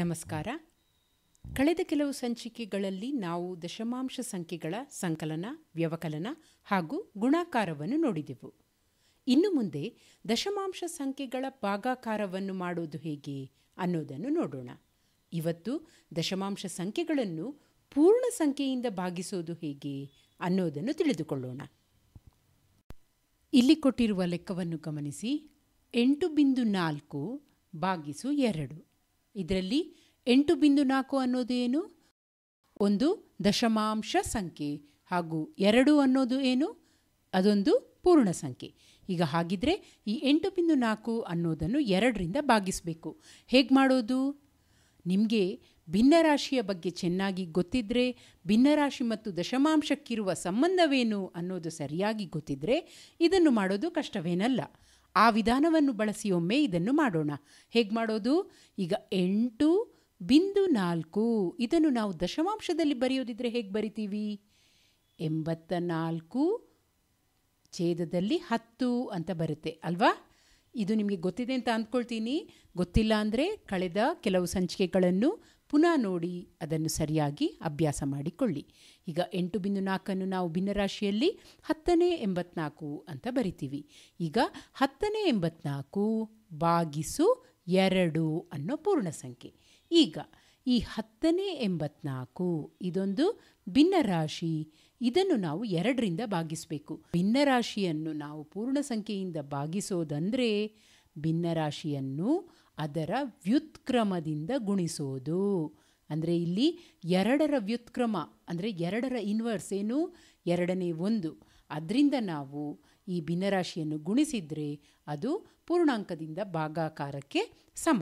ನಮಸ್ಕಾರ ಕಳೆದ ಕೆಲವು ಸಂಚಿಕೆಗಳಲ್ಲಿ ನಾವು ದಶಮಾಂಶ ಸಂಖ್ಯೆಗಳ ಸಂಕಲನ ವ್ಯವಕಲನ ಹಾಗೂ ಗುಣಾಕಾರವನ್ನು ನೋಡಿದೆವು ಇನ್ನು ಮುಂದೆ ದಶಮಾಂಶ ಸಂಖ್ಯೆಗಳ ಭಾಗಾಕಾರವನ್ನು ಮಾಡುವುದು ಹೇಗೆ ಅನ್ನೋದನ್ನು ನೋಡೋಣ ಇವತ್ತು ದಶಮಾಂಶ ಸಂಖ್ಯೆಗಳನ್ನು ಪೂರ್ಣ ಸಂಖ್ಯೆಯಿಂದ ಭಾಗಿಸೋದು ಹೇಗೆ ಅನ್ನೋದನ್ನು ತಿಳಿದುಕೊಳ್ಳೋಣ ಇಲ್ಲಿ ಕೊಟ್ಟಿರುವ ಲೆಕ್ಕವನ್ನು ಗಮನಿಸಿ ಎಂಟು ಬಿಂದು ನಾಲ್ಕು ಭಾಗಿಸು ಎರಡು ಇದರಲ್ಲಿ ಎಂಟು ಬಿಂದು ನಾಲ್ಕು ಅನ್ನೋದು ಏನು ಒಂದು ದಶಮಾಂಶ ಸಂಖ್ಯೆ ಹಾಗೂ ಎರಡು ಅನ್ನೋದು ಏನು ಅದೊಂದು ಪೂರ್ಣ ಸಂಖ್ಯೆ ಈಗ ಹಾಗಿದ್ರೆ ಈ ಎಂಟು ಬಿಂದು ನಾಲ್ಕು ಅನ್ನೋದನ್ನು ಎರಡರಿಂದ ಭಾಗಿಸಬೇಕು ಹೇಗೆ ಮಾಡೋದು ನಿಮಗೆ ಭಿನ್ನರಾಶಿಯ ಬಗ್ಗೆ ಚೆನ್ನಾಗಿ ಗೊತ್ತಿದ್ದರೆ ಭಿನ್ನರಾಶಿ ಮತ್ತು ದಶಮಾಂಶಕ್ಕಿರುವ ಸಂಬಂಧವೇನು ಅನ್ನೋದು ಸರಿಯಾಗಿ ಗೊತ್ತಿದ್ದರೆ ಇದನ್ನು ಮಾಡೋದು ಕಷ್ಟವೇನಲ್ಲ ಆ ವಿಧಾನವನ್ನು ಬಳಸಿ ಒಮ್ಮೆ ಇದನ್ನು ಮಾಡೋಣ ಹೇಗೆ ಮಾಡೋದು ಈಗ ಎಂಟು ಬಿಂದು ನಾಲ್ಕು ಇದನ್ನು ನಾವು ದಶಮಾಂಶದಲ್ಲಿ ಬರೆಯೋದಿದ್ರೆ ಹೇಗೆ ಬರಿತೀವಿ ಎಂಬತ್ತ ನಾಲ್ಕು ಛೇದದಲ್ಲಿ ಹತ್ತು ಅಂತ ಬರುತ್ತೆ ಅಲ್ವಾ ಇದು ನಿಮಗೆ ಗೊತ್ತಿದೆ ಅಂತ ಅಂದ್ಕೊಳ್ತೀನಿ ಗೊತ್ತಿಲ್ಲ ಅಂದರೆ ಕಳೆದ ಕೆಲವು ಸಂಚಿಕೆಗಳನ್ನು ಪುನಃ ನೋಡಿ ಅದನ್ನು ಸರಿಯಾಗಿ ಅಭ್ಯಾಸ ಮಾಡಿಕೊಳ್ಳಿ ಈಗ ಎಂಟು ಬಿಂದು ನಾಲ್ಕನ್ನು ನಾವು ಭಿನ್ನರಾಶಿಯಲ್ಲಿ ಹತ್ತನೇ ಎಂಬತ್ನಾಲ್ಕು ಅಂತ ಬರಿತೀವಿ ಈಗ ಹತ್ತನೇ ಎಂಬತ್ನಾಲ್ಕು ಬಾಗಿಸು ಎರಡು ಅನ್ನೋ ಪೂರ್ಣ ಸಂಖ್ಯೆ ಈಗ ಈ ಹತ್ತನೇ ಎಂಬತ್ನಾಲ್ಕು ಇದೊಂದು ಭಿನ್ನರಾಶಿ ಇದನ್ನು ನಾವು ಎರಡರಿಂದ ಭಾಗಿಸಬೇಕು ಭಿನ್ನರಾಶಿಯನ್ನು ನಾವು ಪೂರ್ಣ ಸಂಖ್ಯೆಯಿಂದ ಭಾಗಿಸೋದಂದರೆ ಭಿನ್ನರಾಶಿಯನ್ನು ಅದರ ವ್ಯುತ್ಕ್ರಮದಿಂದ ಗುಣಿಸೋದು ಅಂದರೆ ಇಲ್ಲಿ ಎರಡರ ವ್ಯುತ್ಕ್ರಮ ಅಂದರೆ ಎರಡರ ಇನ್ವರ್ಸ್ ಏನು ಎರಡನೇ ಒಂದು ಅದರಿಂದ ನಾವು ಈ ಭಿನ್ನರಾಶಿಯನ್ನು ಗುಣಿಸಿದರೆ ಅದು ಪೂರ್ಣಾಂಕದಿಂದ ಭಾಗಾಕಾರಕ್ಕೆ ಸಮ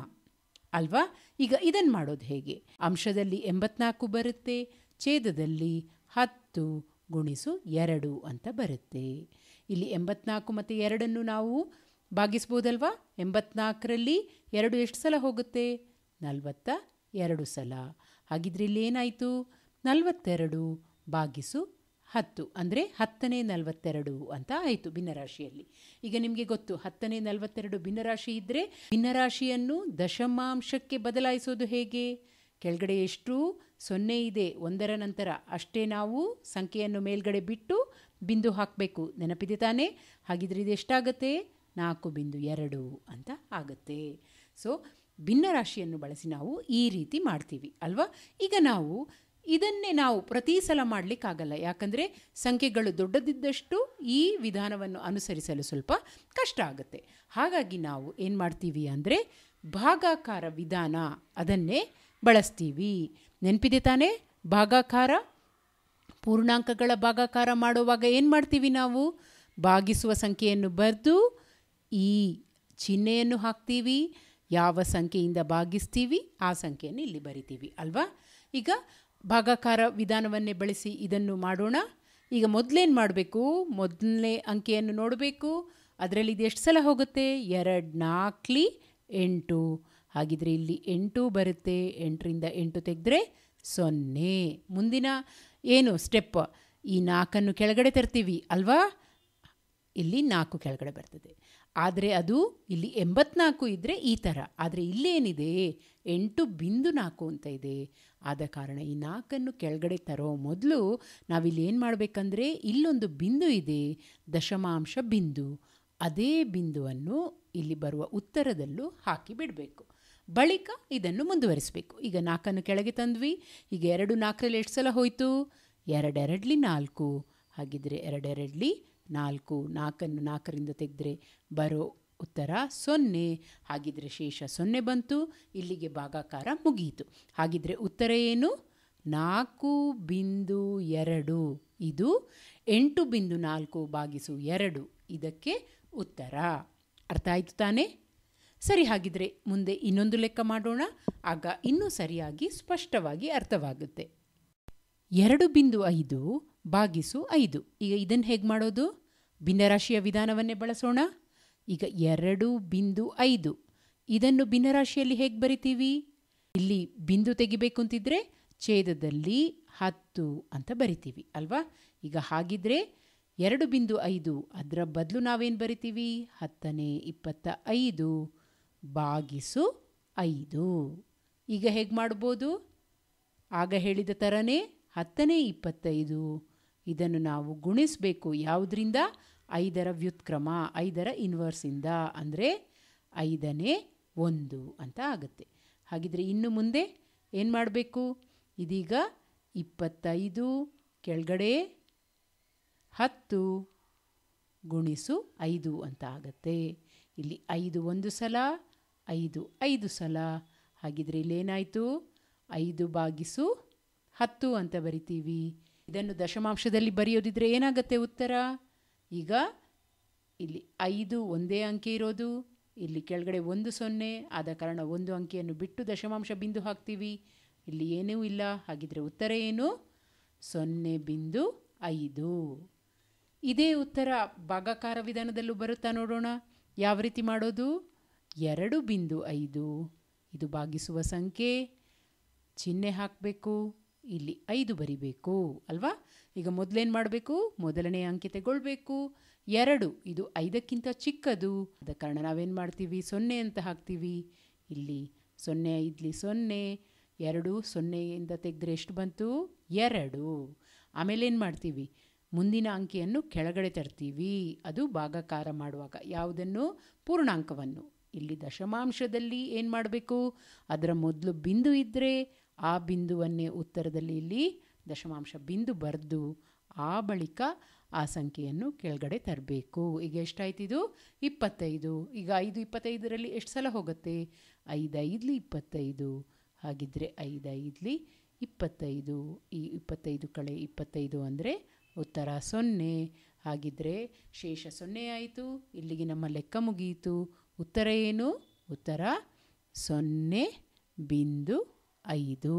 ಅಲ್ವಾ ಈಗ ಇದನ್ನು ಮಾಡೋದು ಹೇಗೆ ಅಂಶದಲ್ಲಿ ಎಂಬತ್ನಾಲ್ಕು ಬರುತ್ತೆ ಛೇದದಲ್ಲಿ ಹತ್ತು ಗುಣಿಸು ಎರಡು ಅಂತ ಬರುತ್ತೆ ಇಲ್ಲಿ ಎಂಬತ್ನಾಲ್ಕು ಮತ್ತು ಎರಡನ್ನು ನಾವು ಭಾಗಿಸ್ಬೋದಲ್ವಾ ಎಂಬತ್ನಾಲ್ಕರಲ್ಲಿ ಎರಡು ಎಷ್ಟು ಸಲ ಹೋಗುತ್ತೆ ನಲವತ್ತ ಎರಡು ಸಲ ಹಾಗಿದ್ರೆ ಇಲ್ಲಿ ಏನಾಯಿತು ನಲವತ್ತೆರಡು ಭಾಗಿಸು ಹತ್ತು ಅಂದರೆ ಹತ್ತನೇ ನಲವತ್ತೆರಡು ಅಂತ ಆಯಿತು ಭಿನ್ನರಾಶಿಯಲ್ಲಿ ಈಗ ನಿಮಗೆ ಗೊತ್ತು ಹತ್ತನೇ ನಲವತ್ತೆರಡು ಭಿನ್ನರಾಶಿ ಇದ್ದರೆ ಭಿನ್ನರಾಶಿಯನ್ನು ದಶಮಾಂಶಕ್ಕೆ ಬದಲಾಯಿಸೋದು ಹೇಗೆ ಕೆಳಗಡೆ ಎಷ್ಟು ಸೊನ್ನೆ ಇದೆ ಒಂದರ ನಂತರ ಅಷ್ಟೇ ನಾವು ಸಂಖ್ಯೆಯನ್ನು ಮೇಲ್ಗಡೆ ಬಿಟ್ಟು ಬಿಂದು ಹಾಕಬೇಕು ನೆನಪಿದೆ ತಾನೇ ಹಾಗಿದ್ರೆ ಇದೆಷ್ಟಾಗತ್ತೆ ನಾಲ್ಕು ಬಿಂದು ಎರಡು ಅಂತ ಆಗುತ್ತೆ ಸೊ ಭಿನ್ನ ರಾಶಿಯನ್ನು ಬಳಸಿ ನಾವು ಈ ರೀತಿ ಮಾಡ್ತೀವಿ ಅಲ್ವಾ ಈಗ ನಾವು ಇದನ್ನೇ ನಾವು ಪ್ರತಿ ಸಲ ಮಾಡಲಿಕ್ಕಾಗಲ್ಲ ಯಾಕಂದರೆ ಸಂಖ್ಯೆಗಳು ದೊಡ್ಡದಿದ್ದಷ್ಟು ಈ ವಿಧಾನವನ್ನು ಅನುಸರಿಸಲು ಸ್ವಲ್ಪ ಕಷ್ಟ ಆಗುತ್ತೆ ಹಾಗಾಗಿ ನಾವು ಏನು ಮಾಡ್ತೀವಿ ಅಂದರೆ ಭಾಗಾಕಾರ ವಿಧಾನ ಅದನ್ನೇ ಬಳಸ್ತೀವಿ ನೆನಪಿದೆ ತಾನೇ ಭಾಗಾಕಾರ ಪೂರ್ಣಾಂಕಗಳ ಭಾಗಾಕಾರ ಮಾಡುವಾಗ ಏನು ಮಾಡ್ತೀವಿ ನಾವು ಭಾಗಿಸುವ ಸಂಖ್ಯೆಯನ್ನು ಬರೆದು ಈ ಚಿಹ್ನೆಯನ್ನು ಹಾಕ್ತೀವಿ ಯಾವ ಸಂಖ್ಯೆಯಿಂದ ಭಾಗಿಸ್ತೀವಿ ಆ ಸಂಖ್ಯೆಯನ್ನು ಇಲ್ಲಿ ಬರಿತೀವಿ ಅಲ್ವಾ ಈಗ ಭಾಗಾಕಾರ ವಿಧಾನವನ್ನೇ ಬಳಸಿ ಇದನ್ನು ಮಾಡೋಣ ಈಗ ಮೊದಲೇನು ಮಾಡಬೇಕು ಮೊದಲನೇ ಅಂಕೆಯನ್ನು ನೋಡಬೇಕು ಅದರಲ್ಲಿ ಇದು ಎಷ್ಟು ಸಲ ಹೋಗುತ್ತೆ ಎರಡು ನಾಲ್ಕಲಿ ಎಂಟು ಹಾಗಿದ್ರೆ ಇಲ್ಲಿ ಎಂಟು ಬರುತ್ತೆ ಎಂಟರಿಂದ ಎಂಟು ತೆಗೆದ್ರೆ ಸೊನ್ನೆ ಮುಂದಿನ ಏನು ಸ್ಟೆಪ್ ಈ ನಾಲ್ಕನ್ನು ಕೆಳಗಡೆ ತರ್ತೀವಿ ಅಲ್ವಾ ಇಲ್ಲಿ ನಾಲ್ಕು ಕೆಳಗಡೆ ಬರ್ತದೆ ಆದರೆ ಅದು ಇಲ್ಲಿ ಎಂಬತ್ನಾಲ್ಕು ಇದ್ದರೆ ಈ ಥರ ಆದರೆ ಇಲ್ಲೇನಿದೆ ಎಂಟು ಬಿಂದು ನಾಲ್ಕು ಅಂತ ಇದೆ ಆದ ಕಾರಣ ಈ ನಾಲ್ಕನ್ನು ಕೆಳಗಡೆ ತರೋ ಮೊದಲು ನಾವಿಲ್ಲಿ ಏನು ಮಾಡಬೇಕಂದ್ರೆ ಇಲ್ಲೊಂದು ಬಿಂದು ಇದೆ ದಶಮಾಂಶ ಬಿಂದು ಅದೇ ಬಿಂದುವನ್ನು ಇಲ್ಲಿ ಬರುವ ಉತ್ತರದಲ್ಲೂ ಹಾಕಿ ಬಿಡಬೇಕು ಬಳಿಕ ಇದನ್ನು ಮುಂದುವರಿಸಬೇಕು ಈಗ ನಾಲ್ಕನ್ನು ಕೆಳಗೆ ತಂದ್ವಿ ಈಗ ಎರಡು ನಾಲ್ಕರಲ್ಲಿ ಎಷ್ಟು ಸಲ ಹೋಯಿತು ಎರಡೆರಡ್ಲಿ ನಾಲ್ಕು ಹಾಗಿದ್ರೆ ಎರಡೆರಡ್ಲಿ ನಾಲ್ಕು ನಾಲ್ಕನ್ನು ನಾಲ್ಕರಿಂದ ತೆಗೆದರೆ ಬರೋ ಉತ್ತರ ಸೊನ್ನೆ ಹಾಗಿದ್ರೆ ಶೇಷ ಸೊನ್ನೆ ಬಂತು ಇಲ್ಲಿಗೆ ಭಾಗಾಕಾರ ಮುಗಿಯಿತು ಹಾಗಿದ್ರೆ ಉತ್ತರ ಏನು ನಾಲ್ಕು ಬಿಂದು ಎರಡು ಇದು ಎಂಟು ಬಿಂದು ನಾಲ್ಕು ಬಾಗಿಸು ಎರಡು ಇದಕ್ಕೆ ಉತ್ತರ ಅರ್ಥ ಆಯಿತು ತಾನೇ ಸರಿ ಹಾಗಿದ್ರೆ ಮುಂದೆ ಇನ್ನೊಂದು ಲೆಕ್ಕ ಮಾಡೋಣ ಆಗ ಇನ್ನೂ ಸರಿಯಾಗಿ ಸ್ಪಷ್ಟವಾಗಿ ಅರ್ಥವಾಗುತ್ತೆ ಎರಡು ಬಿಂದು ಐದು ಬಾಗಿಸು ಐದು ಈಗ ಇದನ್ನು ಹೇಗೆ ಮಾಡೋದು ಭಿನ್ನರಾಶಿಯ ವಿಧಾನವನ್ನೇ ಬಳಸೋಣ ಈಗ ಎರಡು ಬಿಂದು ಐದು ಇದನ್ನು ಭಿನ್ನರಾಶಿಯಲ್ಲಿ ಹೇಗೆ ಬರಿತೀವಿ ಇಲ್ಲಿ ಬಿಂದು ತೆಗಿಬೇಕು ಅಂತಿದ್ರೆ ಛೇದದಲ್ಲಿ ಹತ್ತು ಅಂತ ಬರಿತೀವಿ ಅಲ್ವಾ ಈಗ ಹಾಗಿದ್ರೆ ಎರಡು ಬಿಂದು ಐದು ಅದರ ಬದಲು ನಾವೇನು ಬರಿತೀವಿ ಹತ್ತನೇ ಇಪ್ಪತ್ತ ಐದು ಬಾಗಿಸು ಐದು ಈಗ ಹೇಗೆ ಮಾಡ್ಬೋದು ಆಗ ಹೇಳಿದ ಥರನೇ ಹತ್ತನೇ ಇಪ್ಪತ್ತೈದು ಇದನ್ನು ನಾವು ಗುಣಿಸಬೇಕು ಯಾವುದರಿಂದ ಐದರ ವ್ಯುತ್ಕ್ರಮ ಐದರ ಇನ್ವರ್ಸಿಂದ ಅಂದರೆ ಐದನೇ ಒಂದು ಅಂತ ಆಗುತ್ತೆ ಹಾಗಿದ್ರೆ ಇನ್ನು ಮುಂದೆ ಏನು ಮಾಡಬೇಕು ಇದೀಗ ಇಪ್ಪತ್ತೈದು ಕೆಳಗಡೆ ಹತ್ತು ಗುಣಿಸು ಐದು ಅಂತ ಆಗತ್ತೆ ಇಲ್ಲಿ ಐದು ಒಂದು ಸಲ ಐದು ಐದು ಸಲ ಹಾಗಿದ್ರೆ ಇಲ್ಲೇನಾಯಿತು ಐದು ಬಾಗಿಸು ಹತ್ತು ಅಂತ ಬರಿತೀವಿ ಇದನ್ನು ದಶಮಾಂಶದಲ್ಲಿ ಬರೆಯೋದಿದ್ರೆ ಏನಾಗುತ್ತೆ ಉತ್ತರ ಈಗ ಇಲ್ಲಿ ಐದು ಒಂದೇ ಅಂಕೆ ಇರೋದು ಇಲ್ಲಿ ಕೆಳಗಡೆ ಒಂದು ಸೊನ್ನೆ ಆದ ಕಾರಣ ಒಂದು ಅಂಕಿಯನ್ನು ಬಿಟ್ಟು ದಶಮಾಂಶ ಬಿಂದು ಹಾಕ್ತೀವಿ ಇಲ್ಲಿ ಏನೂ ಇಲ್ಲ ಹಾಗಿದ್ರೆ ಉತ್ತರ ಏನು ಸೊನ್ನೆ ಬಿಂದು ಐದು ಇದೇ ಉತ್ತರ ಭಾಗಾಕಾರ ವಿಧಾನದಲ್ಲೂ ಬರುತ್ತಾ ನೋಡೋಣ ಯಾವ ರೀತಿ ಮಾಡೋದು ಎರಡು ಬಿಂದು ಐದು ಇದು ಭಾಗಿಸುವ ಸಂಖ್ಯೆ ಚಿಹ್ನೆ ಹಾಕಬೇಕು ಇಲ್ಲಿ ಐದು ಬರಿಬೇಕು ಅಲ್ವಾ ಈಗ ಮೊದಲೇನು ಮಾಡಬೇಕು ಮೊದಲನೇ ತಗೊಳ್ಬೇಕು ಎರಡು ಇದು ಐದಕ್ಕಿಂತ ಚಿಕ್ಕದು ಆದ ಕಾರಣ ನಾವೇನು ಮಾಡ್ತೀವಿ ಸೊನ್ನೆ ಅಂತ ಹಾಕ್ತೀವಿ ಇಲ್ಲಿ ಸೊನ್ನೆ ಐದಲಿ ಸೊನ್ನೆ ಎರಡು ಸೊನ್ನೆಯಿಂದ ತೆಗೆದ್ರೆ ಎಷ್ಟು ಬಂತು ಎರಡು ಆಮೇಲೆ ಏನು ಮಾಡ್ತೀವಿ ಮುಂದಿನ ಅಂಕಿಯನ್ನು ಕೆಳಗಡೆ ತರ್ತೀವಿ ಅದು ಭಾಗಾಕಾರ ಮಾಡುವಾಗ ಯಾವುದನ್ನು ಪೂರ್ಣಾಂಕವನ್ನು ಇಲ್ಲಿ ದಶಮಾಂಶದಲ್ಲಿ ಏನು ಮಾಡಬೇಕು ಅದರ ಮೊದಲು ಬಿಂದು ಇದ್ದರೆ ಆ ಬಿಂದುವನ್ನೇ ಉತ್ತರದಲ್ಲಿ ಇಲ್ಲಿ ದಶಮಾಂಶ ಬಿಂದು ಬರೆದು ಆ ಬಳಿಕ ಆ ಸಂಖ್ಯೆಯನ್ನು ಕೆಳಗಡೆ ತರಬೇಕು ಈಗ ಎಷ್ಟಾಯ್ತಿದು ಇಪ್ಪತ್ತೈದು ಈಗ ಐದು ಇಪ್ಪತ್ತೈದರಲ್ಲಿ ಎಷ್ಟು ಸಲ ಹೋಗುತ್ತೆ ಐದೈದ್ಲಿ ಇಪ್ಪತ್ತೈದು ಹಾಗಿದ್ದರೆ ಐದೈದ್ಲಿ ಇಪ್ಪತ್ತೈದು ಈ ಇಪ್ಪತ್ತೈದು ಕಳೆ ಇಪ್ಪತ್ತೈದು ಅಂದರೆ ಉತ್ತರ ಸೊನ್ನೆ ಹಾಗಿದ್ದರೆ ಶೇಷ ಸೊನ್ನೆ ಆಯಿತು ಇಲ್ಲಿಗೆ ನಮ್ಮ ಲೆಕ್ಕ ಮುಗಿಯಿತು ಉತ್ತರ ಏನು ಉತ್ತರ ಸೊನ್ನೆ ಬಿಂದು ಐದು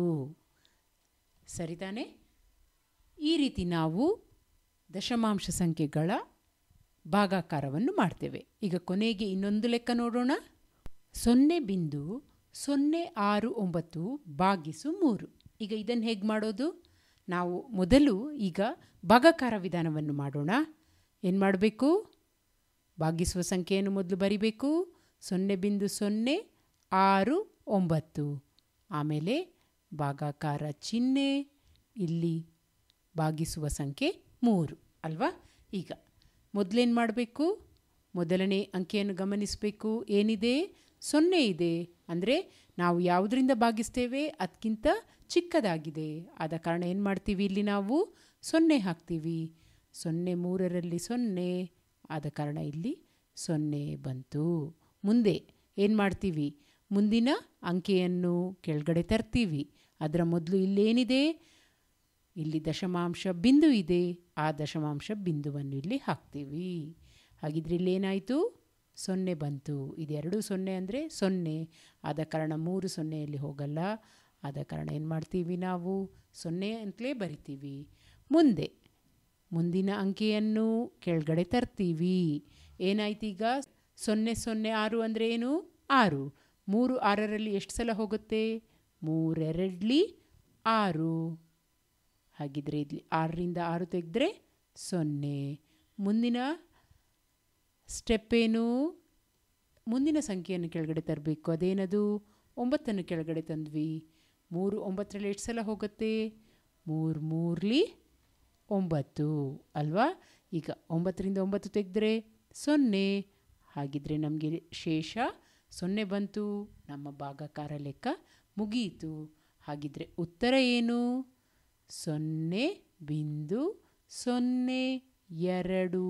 ಸರಿತಾನೆ ಈ ರೀತಿ ನಾವು ದಶಮಾಂಶ ಸಂಖ್ಯೆಗಳ ಭಾಗಾಕಾರವನ್ನು ಮಾಡ್ತೇವೆ ಈಗ ಕೊನೆಗೆ ಇನ್ನೊಂದು ಲೆಕ್ಕ ನೋಡೋಣ ಸೊನ್ನೆ ಬಿಂದು ಸೊನ್ನೆ ಆರು ಒಂಬತ್ತು ಭಾಗಿಸು ಮೂರು ಈಗ ಇದನ್ನು ಹೇಗೆ ಮಾಡೋದು ನಾವು ಮೊದಲು ಈಗ ಭಾಗಾಕಾರ ವಿಧಾನವನ್ನು ಮಾಡೋಣ ಏನು ಮಾಡಬೇಕು ಭಾಗಿಸುವ ಸಂಖ್ಯೆಯನ್ನು ಮೊದಲು ಬರಿಬೇಕು ಸೊನ್ನೆ ಬಿಂದು ಸೊನ್ನೆ ಆರು ಒಂಬತ್ತು ಆಮೇಲೆ ಭಾಗಾಕಾರ ಚಿಹ್ನೆ ಇಲ್ಲಿ ಭಾಗಿಸುವ ಸಂಖ್ಯೆ ಮೂರು ಅಲ್ವಾ ಈಗ ಮೊದಲೇನು ಮಾಡಬೇಕು ಮೊದಲನೇ ಅಂಕಿಯನ್ನು ಗಮನಿಸಬೇಕು ಏನಿದೆ ಸೊನ್ನೆ ಇದೆ ಅಂದರೆ ನಾವು ಯಾವುದರಿಂದ ಭಾಗಿಸ್ತೇವೆ ಅದಕ್ಕಿಂತ ಚಿಕ್ಕದಾಗಿದೆ ಆದ ಕಾರಣ ಏನು ಮಾಡ್ತೀವಿ ಇಲ್ಲಿ ನಾವು ಸೊನ್ನೆ ಹಾಕ್ತೀವಿ ಸೊನ್ನೆ ಮೂರರಲ್ಲಿ ಸೊನ್ನೆ ಆದ ಕಾರಣ ಇಲ್ಲಿ ಸೊನ್ನೆ ಬಂತು ಮುಂದೆ ಏನು ಮಾಡ್ತೀವಿ ಮುಂದಿನ ಅಂಕೆಯನ್ನು ಕೆಳಗಡೆ ತರ್ತೀವಿ ಅದರ ಮೊದಲು ಇಲ್ಲೇನಿದೆ ಇಲ್ಲಿ ದಶಮಾಂಶ ಬಿಂದು ಇದೆ ಆ ದಶಮಾಂಶ ಬಿಂದುವನ್ನು ಇಲ್ಲಿ ಹಾಕ್ತೀವಿ ಹಾಗಿದ್ರೆ ಇಲ್ಲೇನಾಯಿತು ಸೊನ್ನೆ ಬಂತು ಇದೆರಡು ಸೊನ್ನೆ ಅಂದರೆ ಸೊನ್ನೆ ಆದ ಕಾರಣ ಮೂರು ಸೊನ್ನೆಯಲ್ಲಿ ಹೋಗಲ್ಲ ಆದ ಕಾರಣ ಏನು ಮಾಡ್ತೀವಿ ನಾವು ಸೊನ್ನೆ ಅಂತಲೇ ಬರಿತೀವಿ ಮುಂದೆ ಮುಂದಿನ ಅಂಕೆಯನ್ನು ಕೆಳಗಡೆ ತರ್ತೀವಿ ಏನಾಯ್ತು ಈಗ ಸೊನ್ನೆ ಸೊನ್ನೆ ಆರು ಅಂದರೆ ಏನು ಆರು ಮೂರು ಆರರಲ್ಲಿ ಎಷ್ಟು ಸಲ ಹೋಗುತ್ತೆ ಮೂರೆರಡಲಿ ಆರು ಹಾಗಿದ್ರೆ ಇಲ್ಲಿ ಆರರಿಂದ ಆರು ತೆಗೆದ್ರೆ ಸೊನ್ನೆ ಮುಂದಿನ ಸ್ಟೆಪ್ ಏನು ಮುಂದಿನ ಸಂಖ್ಯೆಯನ್ನು ಕೆಳಗಡೆ ತರಬೇಕು ಅದೇನದು ಒಂಬತ್ತನ್ನು ಕೆಳಗಡೆ ತಂದ್ವಿ ಮೂರು ಒಂಬತ್ತರಲ್ಲಿ ಎಷ್ಟು ಸಲ ಹೋಗುತ್ತೆ ಮೂರು ಮೂರಲಿ ಒಂಬತ್ತು ಅಲ್ವಾ ಈಗ ಒಂಬತ್ತರಿಂದ ಒಂಬತ್ತು ತೆಗೆದ್ರೆ ಸೊನ್ನೆ ಹಾಗಿದ್ರೆ ನಮಗೆ ಶೇಷ ಸೊನ್ನೆ ಬಂತು ನಮ್ಮ ಭಾಗಕಾರ ಲೆಕ್ಕ ಮುಗಿಯಿತು ಹಾಗಿದ್ರೆ ಉತ್ತರ ಏನು ಸೊನ್ನೆ ಬಿಂದು ಸೊನ್ನೆ ಎರಡು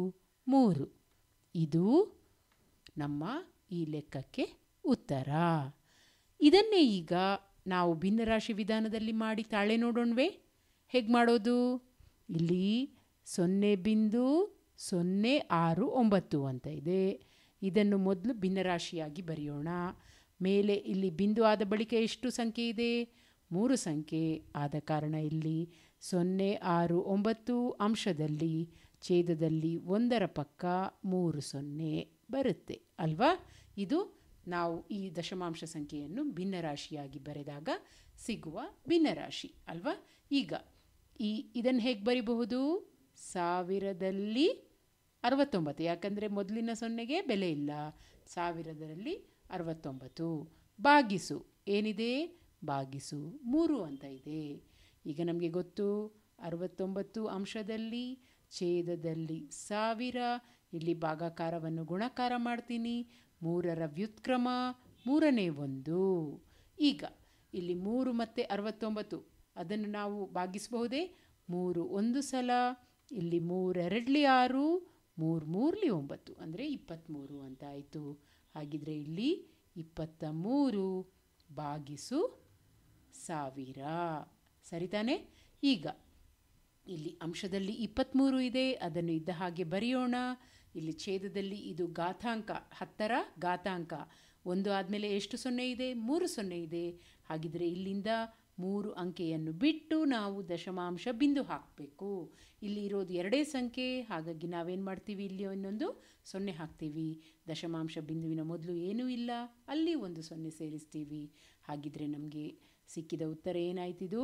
ಮೂರು ಇದು ನಮ್ಮ ಈ ಲೆಕ್ಕಕ್ಕೆ ಉತ್ತರ ಇದನ್ನೇ ಈಗ ನಾವು ಭಿನ್ನರಾಶಿ ವಿಧಾನದಲ್ಲಿ ಮಾಡಿ ತಾಳೆ ನೋಡೋಣವೇ ಹೇಗೆ ಮಾಡೋದು ಇಲ್ಲಿ ಸೊನ್ನೆ ಬಿಂದು ಸೊನ್ನೆ ಆರು ಒಂಬತ್ತು ಅಂತ ಇದೆ ಇದನ್ನು ಮೊದಲು ಭಿನ್ನರಾಶಿಯಾಗಿ ಬರೆಯೋಣ ಮೇಲೆ ಇಲ್ಲಿ ಬಿಂದು ಆದ ಬಳಿಕ ಎಷ್ಟು ಸಂಖ್ಯೆ ಇದೆ ಮೂರು ಸಂಖ್ಯೆ ಆದ ಕಾರಣ ಇಲ್ಲಿ ಸೊನ್ನೆ ಆರು ಒಂಬತ್ತು ಅಂಶದಲ್ಲಿ ಛೇದದಲ್ಲಿ ಒಂದರ ಪಕ್ಕ ಮೂರು ಸೊನ್ನೆ ಬರುತ್ತೆ ಅಲ್ವಾ ಇದು ನಾವು ಈ ದಶಮಾಂಶ ಸಂಖ್ಯೆಯನ್ನು ಭಿನ್ನರಾಶಿಯಾಗಿ ಬರೆದಾಗ ಸಿಗುವ ಭಿನ್ನರಾಶಿ ಅಲ್ವಾ ಈಗ ಈ ಇದನ್ನು ಹೇಗೆ ಬರಿಬಹುದು ಸಾವಿರದಲ್ಲಿ ಅರವತ್ತೊಂಬತ್ತು ಯಾಕಂದರೆ ಮೊದಲಿನ ಸೊನ್ನೆಗೆ ಬೆಲೆ ಇಲ್ಲ ಸಾವಿರದಲ್ಲಿ ಅರವತ್ತೊಂಬತ್ತು ಬಾಗಿಸು ಏನಿದೆ ಬಾಗಿಸು ಮೂರು ಅಂತ ಇದೆ ಈಗ ನಮಗೆ ಗೊತ್ತು ಅರವತ್ತೊಂಬತ್ತು ಅಂಶದಲ್ಲಿ ಛೇದದಲ್ಲಿ ಸಾವಿರ ಇಲ್ಲಿ ಭಾಗಾಕಾರವನ್ನು ಗುಣಕಾರ ಮಾಡ್ತೀನಿ ಮೂರರ ವ್ಯುತ್ಕ್ರಮ ಮೂರನೇ ಒಂದು ಈಗ ಇಲ್ಲಿ ಮೂರು ಮತ್ತು ಅರವತ್ತೊಂಬತ್ತು ಅದನ್ನು ನಾವು ಭಾಗಿಸಬಹುದೇ ಮೂರು ಒಂದು ಸಲ ಇಲ್ಲಿ ಮೂರೆರಡ್ಲಿ ಆರು ಮೂರು ಮೂರಲಿ ಒಂಬತ್ತು ಅಂದರೆ ಇಪ್ಪತ್ತ್ಮೂರು ಅಂತ ಆಯಿತು ಹಾಗಿದ್ರೆ ಇಲ್ಲಿ ಇಪ್ಪತ್ತ ಮೂರು ಬಾಗಿಸು ಸಾವಿರ ಸರಿತಾನೆ ಈಗ ಇಲ್ಲಿ ಅಂಶದಲ್ಲಿ ಇಪ್ಪತ್ತ್ಮೂರು ಇದೆ ಅದನ್ನು ಇದ್ದ ಹಾಗೆ ಬರೆಯೋಣ ಇಲ್ಲಿ ಛೇದದಲ್ಲಿ ಇದು ಗಾಥಾಂಕ ಹತ್ತರ ಗಾಥಾಂಕ ಒಂದು ಆದಮೇಲೆ ಎಷ್ಟು ಸೊನ್ನೆ ಇದೆ ಮೂರು ಸೊನ್ನೆ ಇದೆ ಹಾಗಿದ್ರೆ ಇಲ್ಲಿಂದ ಮೂರು ಅಂಕೆಯನ್ನು ಬಿಟ್ಟು ನಾವು ದಶಮಾಂಶ ಬಿಂದು ಹಾಕಬೇಕು ಇಲ್ಲಿ ಇರೋದು ಎರಡೇ ಸಂಖ್ಯೆ ಹಾಗಾಗಿ ನಾವೇನು ಮಾಡ್ತೀವಿ ಇಲ್ಲಿ ಇನ್ನೊಂದು ಸೊನ್ನೆ ಹಾಕ್ತೀವಿ ದಶಮಾಂಶ ಬಿಂದುವಿನ ಮೊದಲು ಏನೂ ಇಲ್ಲ ಅಲ್ಲಿ ಒಂದು ಸೊನ್ನೆ ಸೇರಿಸ್ತೀವಿ ಹಾಗಿದ್ರೆ ನಮಗೆ ಸಿಕ್ಕಿದ ಉತ್ತರ ಏನಾಯ್ತಿದು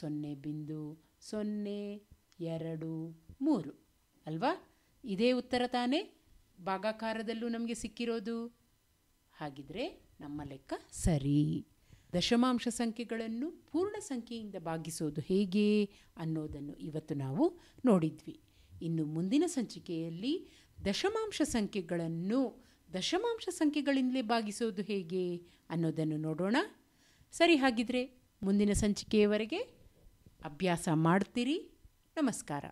ಸೊನ್ನೆ ಬಿಂದು ಸೊನ್ನೆ ಎರಡು ಮೂರು ಅಲ್ವಾ ಇದೇ ಉತ್ತರ ತಾನೇ ಭಾಗಾಕಾರದಲ್ಲೂ ನಮಗೆ ಸಿಕ್ಕಿರೋದು ಹಾಗಿದ್ರೆ ನಮ್ಮ ಲೆಕ್ಕ ಸರಿ ದಶಮಾಂಶ ಸಂಖ್ಯೆಗಳನ್ನು ಪೂರ್ಣ ಸಂಖ್ಯೆಯಿಂದ ಭಾಗಿಸೋದು ಹೇಗೆ ಅನ್ನೋದನ್ನು ಇವತ್ತು ನಾವು ನೋಡಿದ್ವಿ ಇನ್ನು ಮುಂದಿನ ಸಂಚಿಕೆಯಲ್ಲಿ ದಶಮಾಂಶ ಸಂಖ್ಯೆಗಳನ್ನು ದಶಮಾಂಶ ಸಂಖ್ಯೆಗಳಿಂದಲೇ ಭಾಗಿಸೋದು ಹೇಗೆ ಅನ್ನೋದನ್ನು ನೋಡೋಣ ಸರಿ ಹಾಗಿದ್ರೆ ಮುಂದಿನ ಸಂಚಿಕೆಯವರೆಗೆ ಅಭ್ಯಾಸ ಮಾಡ್ತೀರಿ ನಮಸ್ಕಾರ